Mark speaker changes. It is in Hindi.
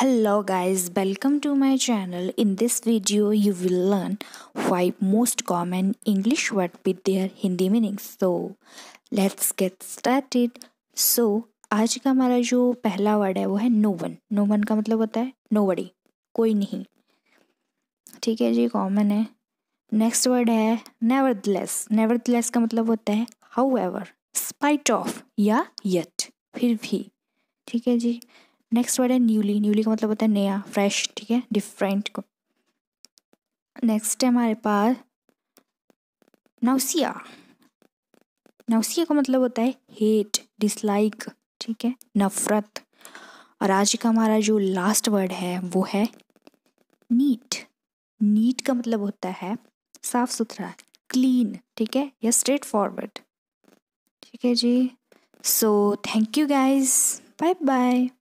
Speaker 1: hello guys welcome to my channel in this video you will learn five most common english words with their hindi meanings so let's get started so आज का हमारा जो पहला वर्ड है वो है नो वन नो वन का मतलब होता है नो बडी कोई नहीं ठीक है जी कॉमन है नेक्स्ट वर्ड है नेवर लेस नेवर लेस का मतलब होता है हाउ एवर स्पाइट ऑफ या यट फिर भी ठीक है जी नेक्स्ट वर्ड है न्यूली न्यूली का मतलब होता है नया फ्रेश ठीक है डिफरेंट को नेक्स्ट है हमारे पास नौसिया नौसिया का मतलब होता है हेट डिसलाइक ठीक है नफ़रत और आज का हमारा जो लास्ट वर्ड है वो है नीट नीट का मतलब होता है साफ़ सुथरा क्लीन ठीक है या स्ट्रेट फॉरवर्ड ठीक है जी so thank you guys bye bye